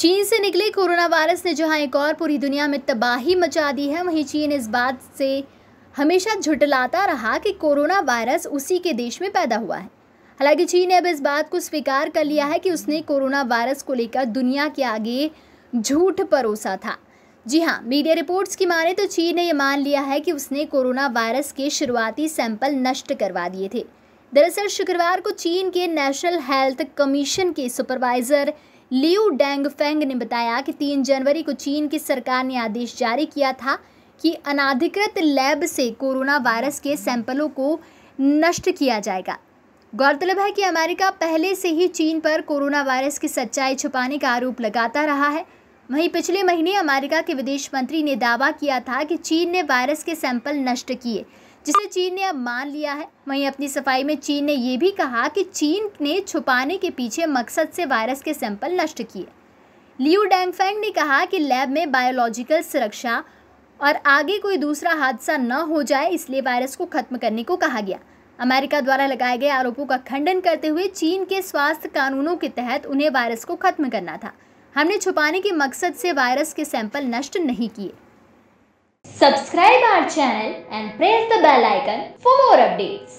चीन से निकले कोरोना वायरस ने जहां एक और पूरी दुनिया में तबाही मचा दी है वहीं चीन इस बात से हमेशा झुटलाता रहा कि कोरोना वायरस उसी के देश में पैदा हुआ है हालांकि चीन ने अब इस बात को स्वीकार कर लिया है कि उसने कोरोना वायरस को लेकर दुनिया के आगे झूठ परोसा था जी हाँ मीडिया रिपोर्ट्स की माने तो चीन ने यह मान लिया है कि उसने कोरोना वायरस के शुरुआती सैंपल नष्ट करवा दिए थे दरअसल शुक्रवार को चीन के नेशनल हेल्थ कमीशन के सुपरवाइजर लियू डेंग फेंग ने बताया कि 3 जनवरी को चीन की सरकार ने आदेश जारी किया था कि अनाधिकृत लैब से कोरोना वायरस के सैंपलों को नष्ट किया जाएगा गौरतलब है कि अमेरिका पहले से ही चीन पर कोरोना वायरस की सच्चाई छुपाने का आरोप लगाता रहा है वहीं पिछले महीने अमेरिका के विदेश मंत्री ने दावा किया था कि चीन ने वायरस के सैंपल नष्ट किए जिसे चीन ने अब मान लिया है वहीं अपनी सफाई में चीन ने यह भी कहा कि चीन ने छुपाने के पीछे मकसद से वायरस के सैंपल नष्ट किए लियू डैंगफेंग ने कहा कि लैब में बायोलॉजिकल सुरक्षा और आगे कोई दूसरा हादसा न हो जाए इसलिए वायरस को खत्म करने को कहा गया अमेरिका द्वारा लगाए गए आरोपों का खंडन करते हुए चीन के स्वास्थ्य कानूनों के तहत उन्हें वायरस को खत्म करना था हमने छुपाने के मकसद से वायरस के सैंपल नष्ट नहीं किए subscribe our channel and press the bell icon for more updates